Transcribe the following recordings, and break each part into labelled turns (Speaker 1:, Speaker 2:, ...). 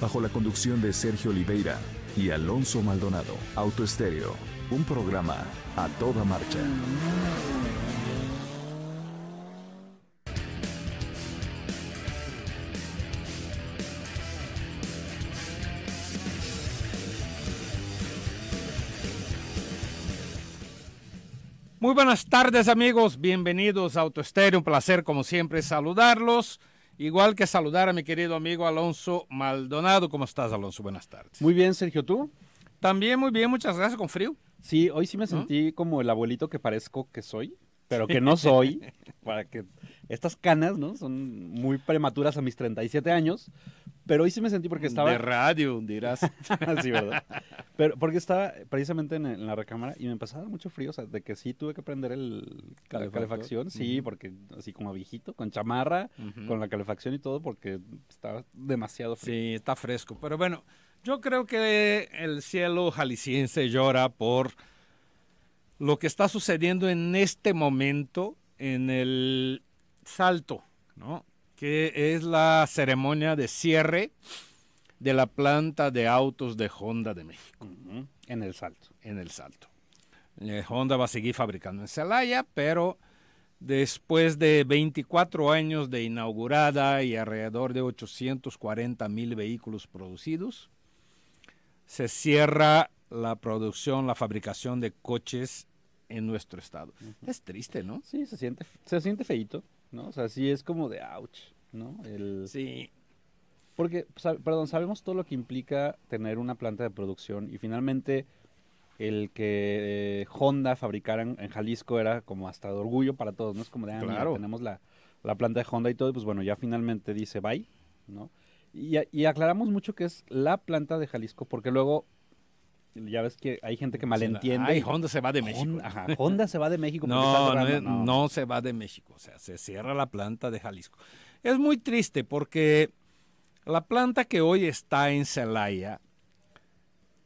Speaker 1: bajo la conducción de Sergio Oliveira y Alonso Maldonado. Autoestéreo, un programa a toda marcha.
Speaker 2: Muy buenas tardes amigos, bienvenidos a Autoestéreo, un placer como siempre saludarlos. Igual que saludar a mi querido amigo Alonso
Speaker 1: Maldonado. ¿Cómo estás, Alonso? Buenas tardes. Muy bien, Sergio, ¿tú? También muy bien, muchas gracias, con frío. Sí, hoy sí me sentí como el abuelito que parezco que soy, pero que no soy, para que estas canas, ¿no? Son muy prematuras a mis 37 años, pero hoy sí me sentí porque estaba... De radio, dirás. así, ¿verdad? Pero porque estaba precisamente en, la recámara y me pasaba mucho frío, o sea, de que sí tuve que prender el, calefacción, sí, porque así como viejito, con chamarra, con la calefacción y todo, porque estaba demasiado frío. Sí, está fresco. Pero bueno, yo creo que el cielo jalisciense llora por
Speaker 2: lo que está sucediendo en este momento en el salto, ¿no? que es la ceremonia de cierre de la planta de autos de Honda de México. En el Salto. En el Salto. Eh, Honda va a seguir fabricando en Celaya, pero después de 24 años de inaugurada y alrededor de 840 mil vehículos producidos, se cierra la producción, la fabricación de coches en nuestro estado. Es triste, ¿no? Sí, se siente, se siente
Speaker 1: feito. ¿no? O sea, sí es como de ouch, ¿no? El... Sí. Porque, perdón, sabemos todo lo que implica tener una planta de producción y finalmente el que eh, Honda fabricaran en, Jalisco era como hasta de orgullo para todos, ¿no? Es como de, ah, tenemos la, planta de Honda y todo, y pues bueno, ya finalmente dice bye, ¿no? Y, y, aclaramos mucho que es la planta de Jalisco, porque luego ya ves que hay gente que malentiende. Ay, Honda se va de México. Honda, se va de México. No, no, se va de México. O sea,
Speaker 2: se cierra la planta de Jalisco. Es muy triste porque la planta que hoy está en Celaya,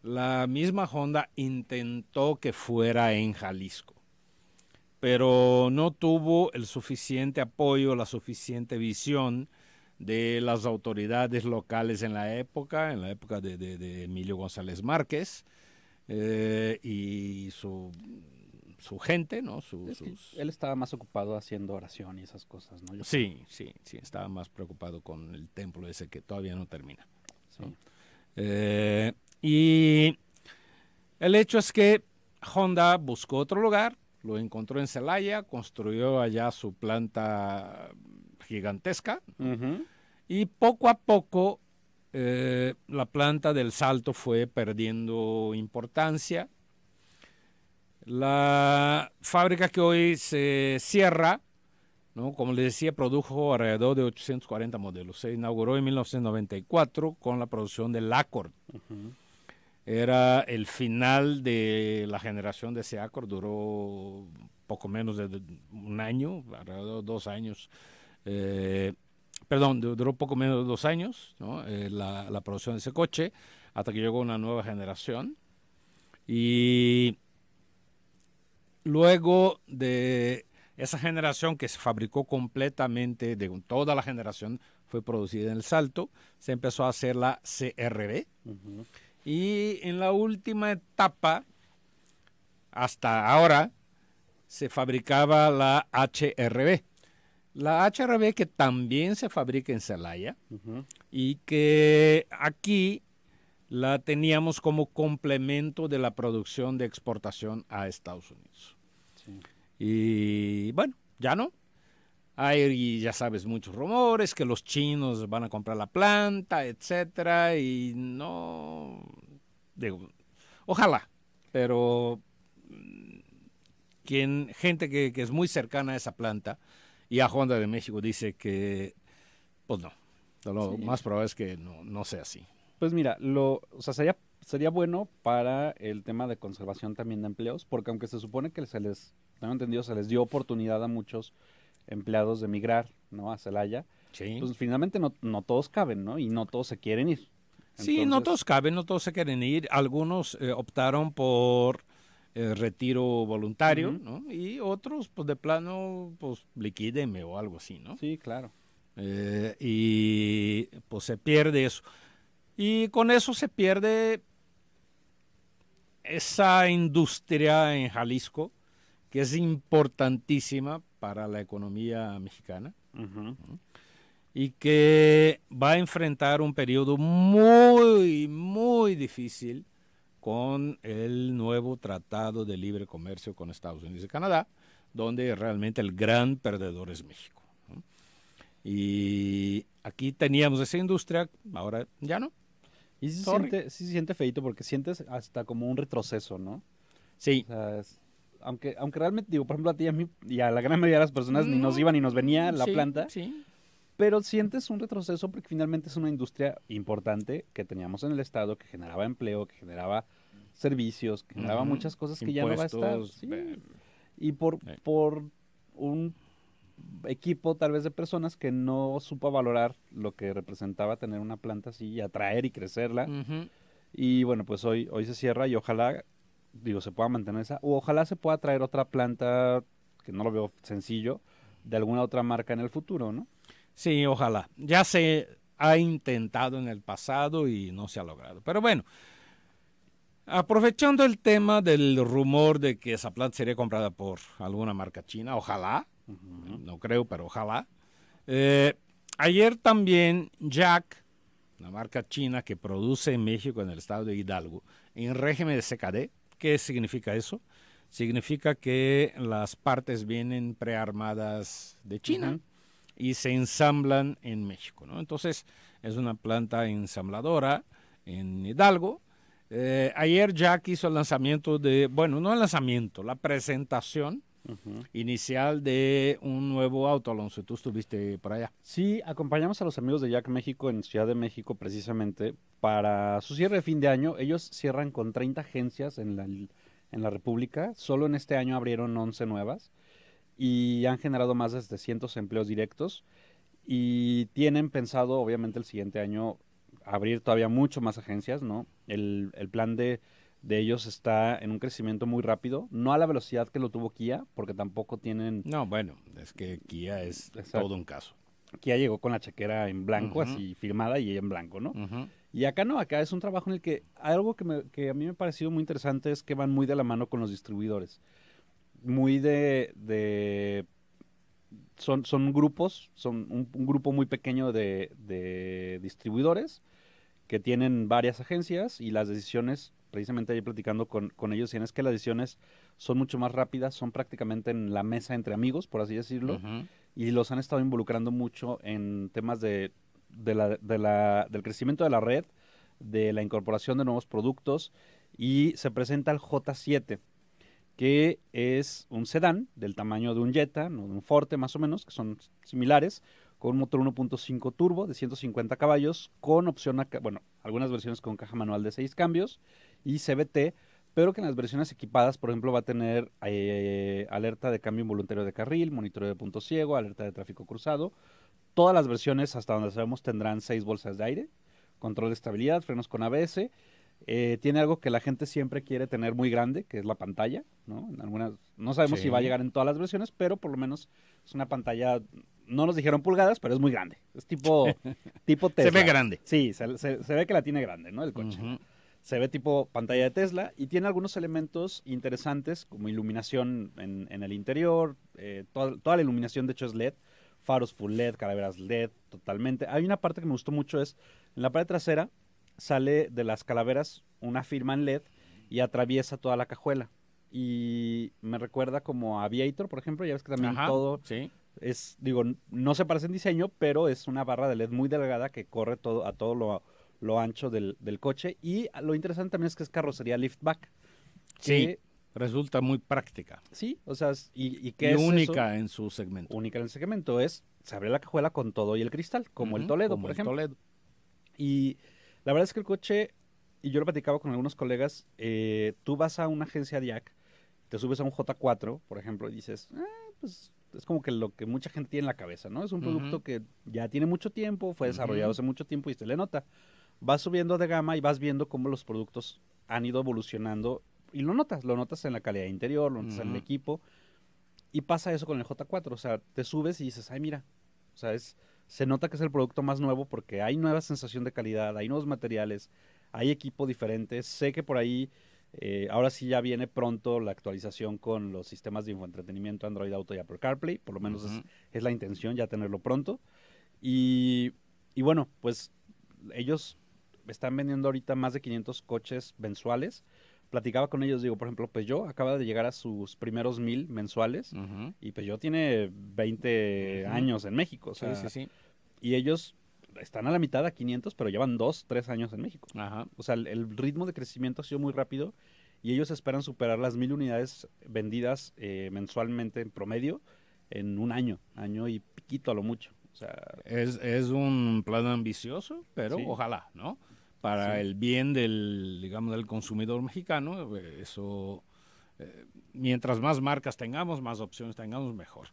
Speaker 2: la misma Honda intentó que fuera en Jalisco, pero no tuvo el suficiente apoyo, la suficiente visión de las autoridades locales en la época, en la época de, de Emilio González Márquez, eh, y su, su gente, ¿no? Él estaba más ocupado haciendo oración y esas cosas, ¿no? sí, sí, sí, estaba más preocupado con el templo ese que todavía no termina. Eh, y el hecho es que Honda buscó otro lugar, lo encontró en Celaya, construyó allá su planta gigantesca y poco a poco eh, la planta del Salto fue perdiendo importancia. La fábrica que hoy se cierra, como les decía, produjo alrededor de 840 modelos. Se inauguró en 1994 con la producción del Accord. Era el final de la generación de ese Accord, duró poco menos de un año, alrededor de dos años. Eh, perdón, duró poco menos de dos años eh, la, producción de ese coche, hasta que llegó una nueva generación. Y luego de esa generación que se fabricó completamente, de toda la generación fue producida en el Salto, se empezó a hacer la CRB. Y en la última etapa, hasta ahora, se fabricaba la HRB la HRB que también se fabrica en Celaya y que aquí la teníamos como complemento de la producción de exportación a Estados Unidos. Y bueno, ya no. Hay, ya sabes, muchos rumores que los chinos van a comprar la planta, etcétera, y no. ojalá, pero mm, quien, gente que es muy cercana a esa planta y a Honda de México dice que, pues no, lo más probable es que no, sea
Speaker 1: así. Pues mira, lo, o sea, sería, sería bueno para el tema de conservación también de empleos, porque aunque se supone que se les, tengo entendido, se les dio oportunidad a muchos empleados de emigrar ¿no? A Celaya, pues finalmente no, todos caben, ¿no? Y no todos se quieren ir.
Speaker 2: Sí, no todos caben, no todos se quieren ir. Algunos eh, optaron por eh, retiro voluntario, ¿no? Y otros, pues de plano, pues liquídeme o algo así, ¿no? Sí, claro. Eh, y pues se pierde eso. Y con eso se pierde esa industria en Jalisco que es importantísima para la economía mexicana y que va a enfrentar un periodo muy, muy difícil con el nuevo tratado de libre comercio con Estados Unidos y Canadá, donde realmente el gran perdedor es
Speaker 1: México. Y aquí teníamos esa industria, ahora ya no. Y sí se, siente, sí siente feito porque sientes hasta como un retroceso, ¿no? Sí. aunque, aunque realmente, digo, por ejemplo, a ti y a, mí, y a la gran mayoría de las personas ni nos mm, iban ni nos venía la planta. Sí. Pero sientes un retroceso porque finalmente es una industria importante que teníamos en el Estado, que generaba empleo, que generaba servicios, que generaba muchas cosas que ya no va a estar. Eh, y por, eh. por un equipo tal vez de personas que no supo valorar lo que representaba tener una planta así y atraer y crecerla. Y bueno, pues hoy, hoy se cierra y ojalá, digo, se pueda mantener esa, o ojalá se pueda traer otra planta, que no lo veo sencillo, de alguna otra marca en el futuro, ¿no? Sí, ojalá. Ya se ha intentado en el
Speaker 2: pasado y no se ha logrado. Pero bueno, aprovechando el tema del rumor de que esa planta sería comprada por alguna marca china, ojalá, no creo, pero ojalá. Eh, ayer también Jack, la marca china que produce en México, en el estado de Hidalgo, en régimen de CKD, ¿qué significa eso? Significa que las partes vienen prearmadas de China y se ensamblan en México. ¿no? Entonces es una planta ensambladora en Hidalgo. Eh, ayer Jack hizo el lanzamiento de, bueno, no el lanzamiento, la presentación inicial de un nuevo auto,
Speaker 1: Alonso. Tú estuviste por allá. Sí, acompañamos a los amigos de Jack México en Ciudad de México precisamente para su cierre de fin de año. Ellos cierran con 30 agencias en la, en la República. Solo en este año abrieron 11 nuevas y han generado más de 700 empleos directos y tienen pensado, obviamente, el siguiente año abrir todavía mucho más agencias, ¿no? El, el plan de, de, ellos está en un crecimiento muy rápido, no a la velocidad que lo tuvo Kia, porque tampoco tienen... No, bueno, es que Kia es todo un caso. Kia llegó con la chequera en blanco, así firmada y en blanco, ¿no? Y acá no, acá es un trabajo en el que algo que, que a mí me ha parecido muy interesante es que van muy de la mano con los distribuidores muy de, son, son grupos, son un, grupo muy pequeño de, distribuidores que tienen varias agencias y las decisiones, precisamente ahí platicando con, ellos, y es que las decisiones son mucho más rápidas, son prácticamente en la mesa entre amigos, por así decirlo, y los han estado involucrando mucho en temas de, de la, del crecimiento de la red, de la incorporación de nuevos productos, y se presenta el J7, que es un sedán del tamaño de un Jetta, un Forte más o menos, que son similares, con un motor 1.5 turbo de 150 caballos, con opción bueno, algunas versiones con caja manual de 6 cambios y CBT, pero que en las versiones equipadas, por ejemplo, va a tener eh, alerta de cambio involuntario de carril, monitoreo de punto ciego, alerta de tráfico cruzado. Todas las versiones, hasta donde sabemos, tendrán 6 bolsas de aire, control de estabilidad, frenos con ABS eh, tiene algo que la gente siempre quiere tener muy grande, que es la pantalla, ¿no? En algunas, no sabemos si va a llegar en todas las versiones, pero por lo menos es una pantalla, no nos dijeron pulgadas, pero es muy grande. Es tipo, tipo Tesla. Se ve grande. Sí, se, se, ve que la tiene grande, ¿no? El coche. Se ve tipo pantalla de Tesla y tiene algunos elementos interesantes como iluminación en, en el interior, eh, toda, toda la iluminación de hecho es LED, faros full LED, calaveras LED, totalmente. Hay una parte que me gustó mucho es en la pared trasera, sale de las calaveras una firma en LED y atraviesa toda la cajuela. Y me recuerda como a Aviator, por ejemplo, ya ves que también todo es, digo, no se parece en diseño, pero es una barra de LED muy delgada que corre todo, a todo lo, ancho del, coche. Y lo interesante también es que es carrocería liftback. Sí. resulta muy práctica. Sí, o sea, y, y es única en su segmento. Única en el segmento es se abre la cajuela con todo y el cristal, como el Toledo, como por el Toledo. Y la verdad es que el coche, y yo lo platicaba con algunos colegas, eh, tú vas a una agencia DIAC, te subes a un J4, por ejemplo, y dices, ah, pues es como que lo que mucha gente tiene en la cabeza, ¿no? Es un producto que ya tiene mucho tiempo, fue desarrollado hace mucho tiempo y te le nota. Vas subiendo de gama y vas viendo cómo los productos han ido evolucionando y lo notas, lo notas en la calidad interior, lo notas en el equipo. Y pasa eso con el J4, o sea, te subes y dices, ay, mira, o sea, es, se nota que es el producto más nuevo porque hay nueva sensación de calidad, hay nuevos materiales, hay equipo diferente. Sé que por ahí, eh, ahora sí ya viene pronto la actualización con los sistemas de infoentretenimiento Android Auto y Apple CarPlay, por lo menos es, la intención ya tenerlo pronto. Y, y bueno, pues ellos están vendiendo ahorita más de 500 coches mensuales platicaba con ellos, digo, por ejemplo, pues yo acaba de llegar a sus primeros mil mensuales y pues yo tiene 20 años en México. O sea, sí, sí, sí. Y ellos están a la mitad a 500, pero llevan dos, tres años en México. Ajá. O sea, el, ritmo de crecimiento ha sido muy rápido y ellos esperan superar las mil unidades vendidas eh, mensualmente en promedio en un año, año y piquito a lo mucho. O sea,
Speaker 2: es, un plan ambicioso, pero ojalá, ¿no? para el bien del, digamos, del consumidor mexicano. Eh, eso, eh, mientras más marcas tengamos, más opciones tengamos, mejor.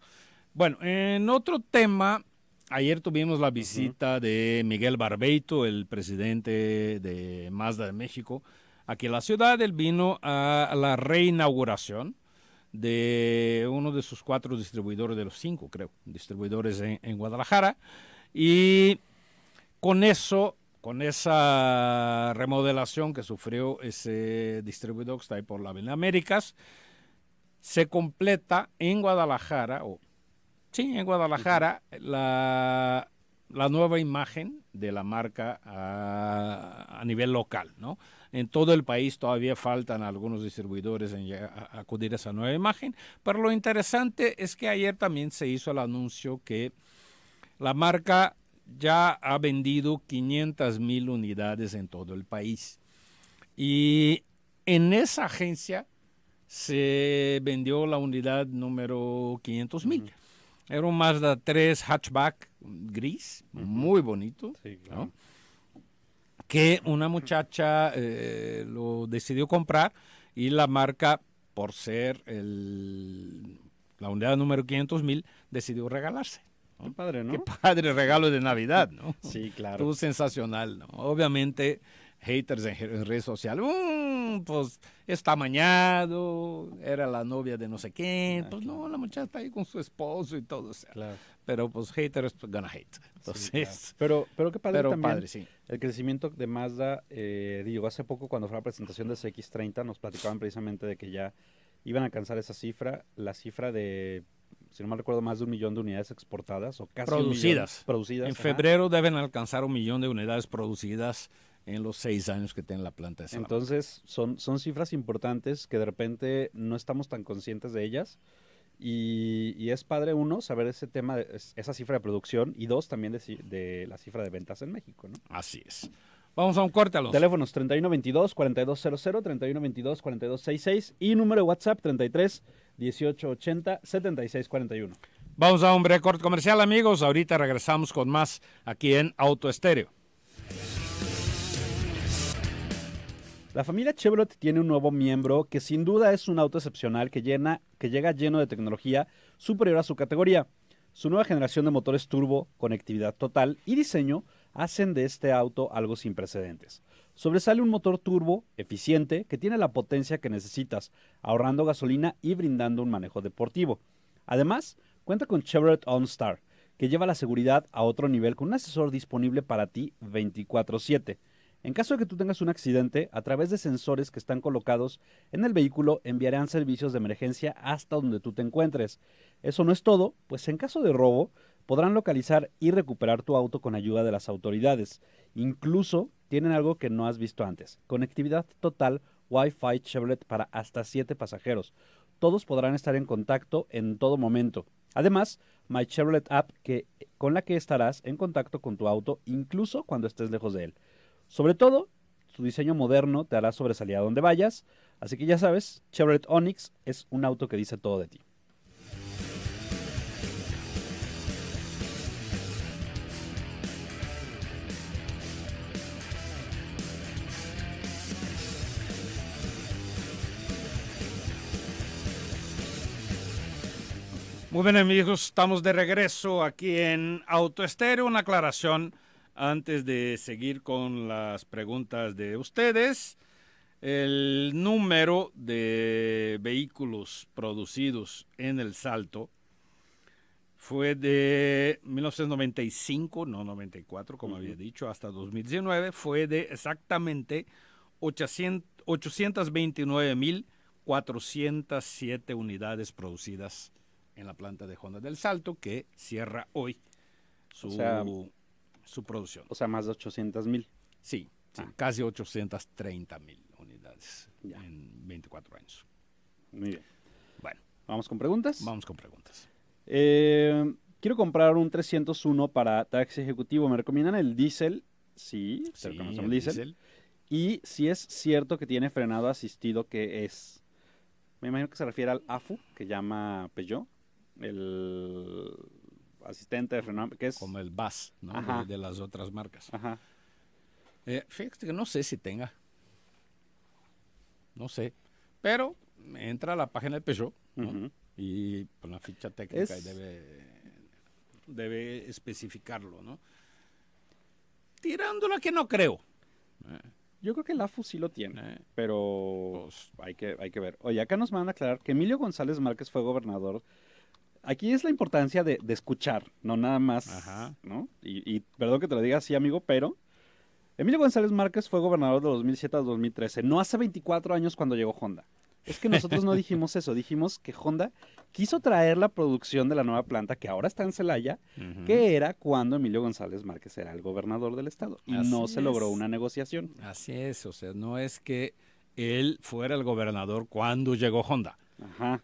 Speaker 2: Bueno, en otro tema, ayer tuvimos la visita de Miguel Barbeito, el presidente de Mazda de México, aquí en la ciudad. Él vino a la reinauguración de uno de sus cuatro distribuidores, de los cinco, creo, distribuidores en Guadalajara. Y con eso con esa remodelación que sufrió ese distribuidor que está ahí por la Avenida Américas, se completa en Guadalajara, o sí, en Guadalajara, la, nueva imagen de la marca a, nivel local, ¿no? En todo el país todavía faltan algunos distribuidores en acudir a esa nueva imagen, pero lo interesante es que ayer también se hizo el anuncio que la marca ya ha vendido 500 mil unidades en todo el país. Y en esa agencia se vendió la unidad número 500 mil. Era un Mazda 3 hatchback gris, muy bonito, que una muchacha eh, lo decidió comprar y la marca, por ser la unidad número 500 mil, decidió regalarse. Qué padre, ¿no? Qué padre regalo de Navidad, ¿no? Sí, claro. Tú sensacional, ¿no? Obviamente, haters en, redes sociales, mm, pues está mañado, era la novia de no sé quién, ah, pues no, la muchacha está ahí con su esposo y todo, o pero
Speaker 1: pues haters pues, gonna hate. Entonces, pero, pero qué padre también sí. el crecimiento de Mazda, eh, digo, hace poco cuando fue la presentación de CX30 nos platicaban precisamente de que ya iban a alcanzar esa cifra, la cifra de si no me recuerdo, más de un millón de unidades exportadas o casi producidas. producidas. En febrero
Speaker 2: deben alcanzar un millón de unidades producidas
Speaker 1: en los seis años que tiene la planta. Entonces, son, son cifras importantes que de repente no estamos tan conscientes de ellas. Y, es padre, uno, saber ese tema, esa cifra de producción, y dos, también de, de la cifra de ventas en México. Así es. Vamos a un corte a los. Teléfonos 3122-4200, 3122-4266 y número de WhatsApp 33 1880 7641. Vamos a un récord comercial,
Speaker 2: amigos. Ahorita regresamos con más aquí en Auto Estéreo.
Speaker 1: La familia Chevrolet tiene un nuevo miembro que sin duda es un auto excepcional que, llena, que llega lleno de tecnología superior a su categoría. Su nueva generación de motores turbo, conectividad total y diseño hacen de este auto algo sin precedentes. Sobresale un motor turbo eficiente que tiene la potencia que necesitas, ahorrando gasolina y brindando un manejo deportivo. Además, cuenta con Chevrolet OnStar, que lleva la seguridad a otro nivel con un asesor disponible para ti 24/7. En caso de que tú tengas un accidente, a través de sensores que están colocados en el vehículo enviarán servicios de emergencia hasta donde tú te encuentres. Eso no es todo, pues en caso de robo, podrán localizar y recuperar tu auto con ayuda de las autoridades. Incluso tienen algo que no has visto antes, conectividad total Wi-Fi Chevrolet para hasta 7 pasajeros. Todos podrán estar en contacto en todo momento. Además, My Chevrolet App que, con la que estarás en contacto con tu auto incluso cuando estés lejos de él. Sobre todo, su diseño moderno te hará sobresalir a donde vayas, así que ya sabes, Chevrolet Onix es un auto que dice todo de ti.
Speaker 2: Muy bien amigos, estamos de regreso aquí en Estéreo, Una aclaración antes de seguir con las preguntas de ustedes. El número de vehículos producidos en El Salto fue de 1995, no 94, como había dicho, hasta 2019, fue de exactamente 829.407 unidades producidas en la planta de Honda del Salto, que cierra hoy su,
Speaker 1: producción. O sea, más de 800 mil. Sí, ah. casi 830 mil
Speaker 2: unidades en 24 años.
Speaker 1: Muy bien. Bueno. ¿Vamos con preguntas? Vamos con preguntas. Eh, quiero comprar un 301 para taxi ejecutivo. ¿Me recomiendan el diésel? Sí, sí el diésel. Y si es cierto que tiene frenado asistido, que es... Me imagino que se refiere al AFU, que llama Peugeot el asistente de Renault que es... Como el BAS, ¿no? De, las otras marcas. Ajá.
Speaker 2: Eh, fíjate que no sé si tenga. No sé. Pero entra a la página de Peugeot ¿no? y con la ficha técnica debe, debe especificarlo, ¿no? Tirándola que no creo.
Speaker 1: Eh. Yo creo que la sí lo tiene, eh. pero pues, hay, que, hay que ver. Oye, acá nos van a aclarar que Emilio González Márquez fue gobernador Aquí es la importancia de, escuchar, no nada más, ¿no? Y, y, perdón que te lo diga así, amigo, pero Emilio González Márquez fue gobernador de 2007 a 2013, no hace 24 años cuando llegó Honda. Es que nosotros no dijimos eso, dijimos que Honda quiso traer la producción de la nueva planta que ahora está en Celaya, que era cuando Emilio González Márquez era el gobernador del estado y no se logró una negociación.
Speaker 2: Así es, o sea, no es que él fuera el gobernador cuando llegó Honda. Ajá.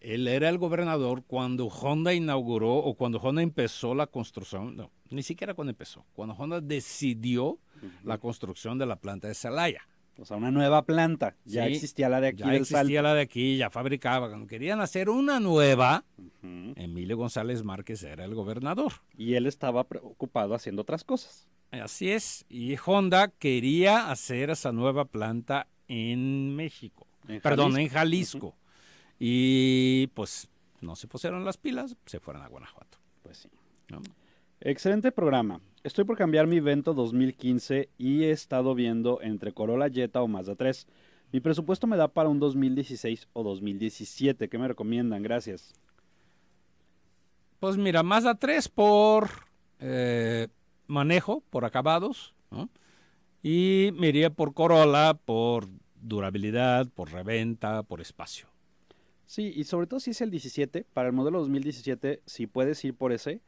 Speaker 2: Él era el gobernador cuando Honda inauguró o cuando Honda empezó la construcción, no, ni siquiera cuando empezó, cuando Honda decidió la construcción de
Speaker 1: la planta de Salaya. O sea, una nueva planta. Ya existía la de aquí. Ya existía
Speaker 2: la de aquí, ya fabricaba. Cuando querían hacer una nueva, Emilio González Márquez era el gobernador.
Speaker 1: Y él estaba preocupado haciendo otras cosas.
Speaker 2: Así es. Y Honda quería hacer esa nueva planta en México. Perdón, en Jalisco.
Speaker 1: Y pues no se pusieron
Speaker 2: las pilas, se fueron a Guanajuato. Pues sí.
Speaker 1: Excelente programa. Estoy por cambiar mi evento 2015 y he estado viendo entre Corolla Jetta o Mazda 3. Mi presupuesto me da para un 2016 o 2017. ¿Qué me recomiendan? Gracias.
Speaker 2: Pues mira, Mazda 3 por eh, manejo, por acabados, Y me por Corolla, por durabilidad, por reventa, por espacio.
Speaker 1: Sí, y sobre todo si es el 17, para el modelo 2017, si puedes ir por ese,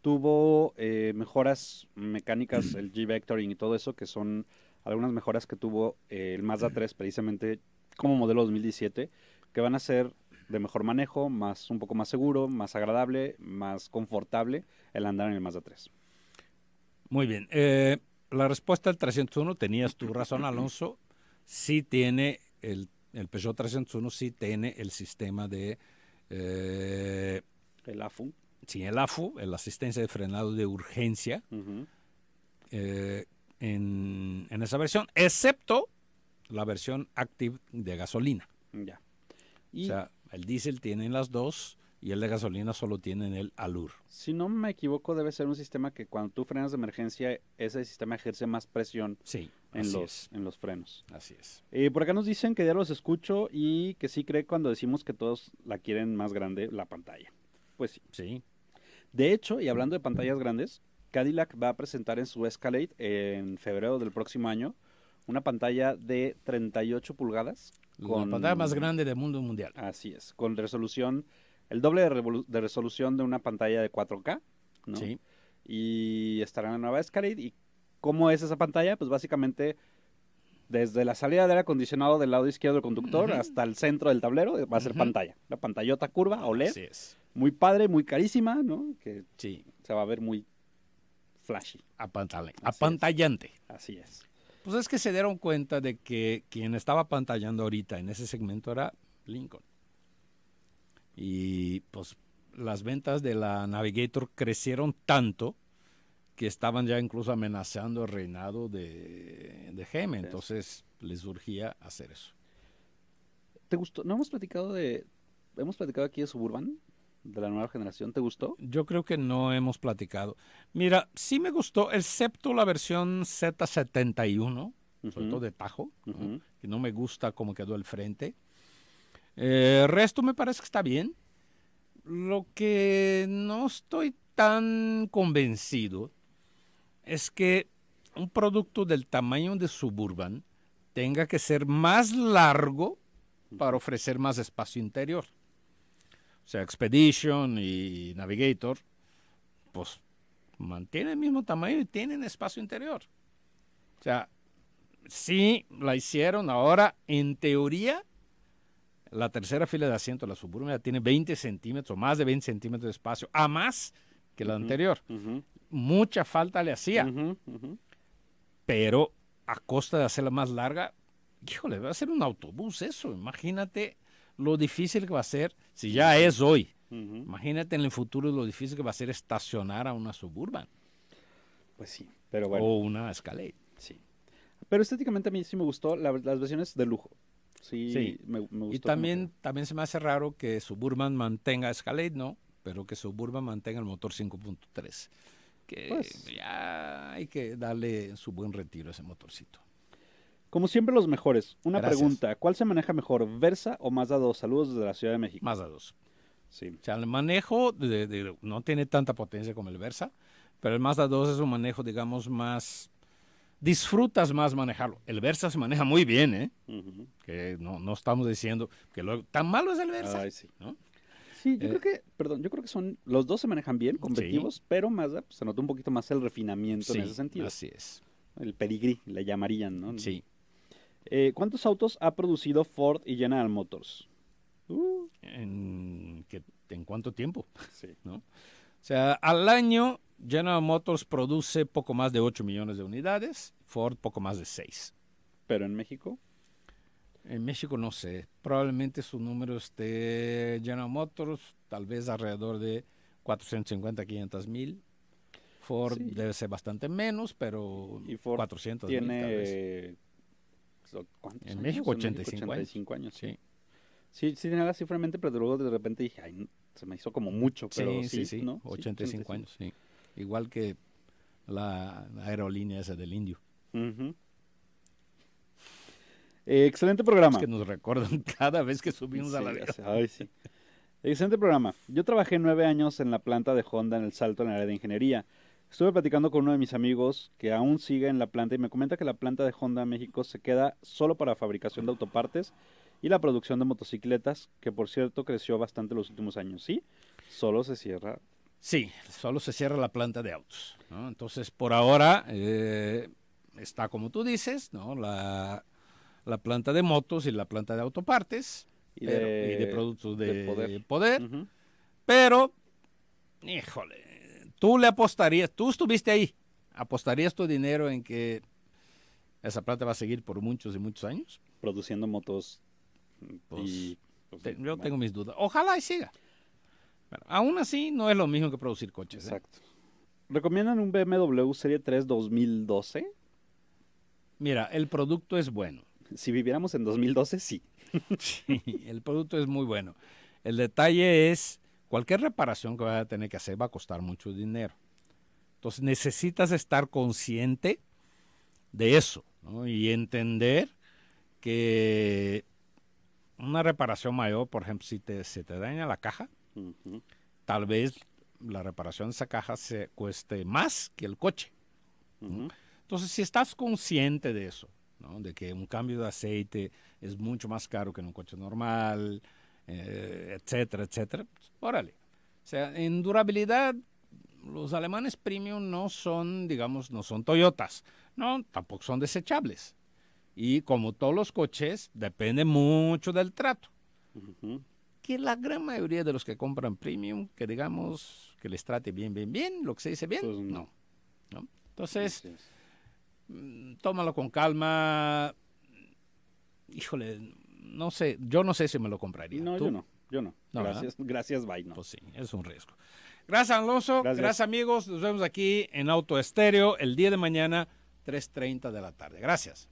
Speaker 1: tuvo eh, mejoras mecánicas, el G-Vectoring y todo eso, que son algunas mejoras que tuvo eh, el Mazda 3 precisamente como modelo 2017, que van a ser de mejor manejo, más un poco más seguro, más agradable, más confortable el andar en el Mazda 3.
Speaker 2: Muy bien. Eh, la respuesta al 301 tenías tu razón, Alonso. Sí tiene el el Peugeot 301 sí tiene el sistema de... Eh, el AFU. Sí, el AFU, la asistencia de frenado de urgencia, eh, en, esa versión, excepto la versión Active de gasolina. Ya. o sea,
Speaker 1: el diésel tiene las dos y el de gasolina solo tiene el alur. Si no me equivoco, debe ser un sistema que cuando tú frenas de emergencia, ese sistema ejerce más presión sí en los, en los, frenos. Así es. Eh, por acá nos dicen que ya los escucho y que sí cree cuando decimos que todos la quieren más grande la pantalla. Pues sí. Sí. De hecho, y hablando de pantallas grandes, Cadillac va a presentar en su Escalade en febrero del próximo año una pantalla de 38 pulgadas. Con... La pantalla más grande del mundo mundial. Así es, con resolución, el doble de, resolución de una pantalla de 4K. Sí. Y estará en la nueva Escalade y ¿Cómo es esa pantalla? Pues básicamente desde la salida del aire acondicionado del lado izquierdo del conductor hasta el centro del tablero eh, va a ser pantalla. La pantallota curva OLED. Así es. Muy padre, muy carísima, ¿no? Que sí. se va a ver muy flashy. apantallante. Así es. Pues es
Speaker 2: que se dieron cuenta de que quien estaba pantallando ahorita en ese segmento era Lincoln. Y pues las ventas de la Navigator crecieron tanto que estaban ya incluso amenazando el reinado de, de
Speaker 1: entonces les urgía hacer eso. ¿Te gustó? ¿No hemos platicado de... ¿Hemos platicado aquí de Suburban? de la nueva generación. ¿Te gustó? Yo creo que
Speaker 2: no hemos platicado. Mira, sí me gustó, excepto la versión Z71, sobre todo de Tajo, que no me gusta cómo quedó el frente. el eh, resto me parece que está bien. Lo que no estoy tan convencido es que un producto del tamaño de Suburban tenga que ser más largo para ofrecer más espacio interior. O sea, Expedition y Navigator, pues mantienen el mismo tamaño y tienen espacio interior. O sea, sí la hicieron. Ahora, en teoría, la tercera fila de asiento, la Suburban, tiene 20 centímetros, más de 20 centímetros de espacio, a más que la anterior mucha falta le hacía. Pero a costa de hacerla más larga, híjole, va a ser un autobús eso. Imagínate lo difícil que va a ser, si ya es hoy, imagínate en el futuro lo difícil que va a ser estacionar a
Speaker 1: una suburban. Pues sí, pero O una Escalade. Sí. Pero estéticamente a mí sí me gustó las versiones de lujo. Sí, Y también,
Speaker 2: también se me hace raro que Suburban mantenga Escalade, ¿no? Pero que Suburban mantenga el motor 5.3
Speaker 1: que pues, ya hay que darle su buen retiro a ese motorcito. Como siempre, los mejores. Una pregunta: ¿cuál se maneja mejor, Versa o Mazda 2? Saludos desde la Ciudad de México. Mazda 2. Sí. O
Speaker 2: sea, el manejo no tiene tanta potencia como el Versa, pero el Mazda 2 es un manejo, digamos, más. Disfrutas más manejarlo. El Versa se maneja muy bien, ¿eh? Que no, estamos diciendo que luego tan malo es el Versa.
Speaker 1: ¿no? Sí, yo eh, creo que, perdón, yo creo que son, los dos se manejan bien, competitivos, pero Mazda se notó un poquito más el refinamiento en ese sentido. Así es. El pedigrí, le llamarían, ¿no? Sí. Eh, ¿Cuántos autos ha producido Ford y General Motors? Uh. ¿En, ¿En cuánto tiempo? Sí. ¿No? O sea, al año
Speaker 2: General Motors produce poco más de 8 millones de unidades, Ford poco más de 6. ¿Pero en México? En México no sé, probablemente su número esté General Motors, tal vez alrededor de 450, 500 mil. Ford debe ser bastante menos, pero y 400 tiene,
Speaker 1: tal en México 85, 85 años. sí. sí. Sí, sí, nada, pero luego de repente dije, ay, se me hizo como mucho, pero sí, sí, sí, ¿no? 85, años, sí.
Speaker 2: Igual que la aerolínea esa del Indio.
Speaker 1: Uh eh, excelente programa. Es que nos recuerdan cada vez que subimos a la vida. Excelente programa. Yo trabajé nueve años en la planta de Honda en el Salto en el área de ingeniería. Estuve platicando con uno de mis amigos que aún sigue en la planta y me comenta que la planta de Honda México se queda solo para fabricación de autopartes y la producción de motocicletas, que por cierto creció bastante los últimos años. Sí, solo se cierra. Sí, solo se cierra la
Speaker 2: planta de autos. Entonces, por
Speaker 1: ahora eh, está como tú dices, ¿no?
Speaker 2: La, la planta de motos y la planta de autopartes y de, productos de, poder. Pero, híjole, tú le apostarías, tú estuviste ahí, apostarías tu dinero en que esa planta va a seguir por muchos y muchos años. Produciendo motos. Pues, pues, yo tengo mis dudas. Ojalá y siga. aún así, no es lo mismo que producir coches. ¿eh? Exacto.
Speaker 1: ¿Recomiendan un BMW Serie 3 2012? Mira, el producto es bueno. Si viviéramos en 2012, sí. sí, el producto es muy bueno.
Speaker 2: El detalle es, cualquier reparación que vaya a tener que hacer va a costar mucho dinero. Entonces necesitas estar consciente de eso y entender que una reparación mayor, por ejemplo, si te, se te daña la caja, tal vez la reparación de esa caja se cueste más que el coche. Entonces, si estás consciente de eso, de que un cambio de aceite es mucho más caro que en un coche normal, eh, etcétera, etcétera. órale. O sea, en durabilidad, los alemanes premium no son, digamos, no son Toyotas, no, tampoco son desechables. Y como todos los coches, depende mucho del trato. Que la gran mayoría de los que compran premium, que digamos, que les trate bien, bien, bien, lo que se dice bien, pues no. no. Entonces, Mm, tómalo con calma. Híjole, no sé, yo no sé si me lo compraría. No, yo no, yo no. gracias, gracias, Pues sí, es un riesgo. Gracias, Alonso. Gracias. gracias amigos. Nos vemos aquí en Auto Estéreo el día de mañana, 3.30 de la tarde. Gracias.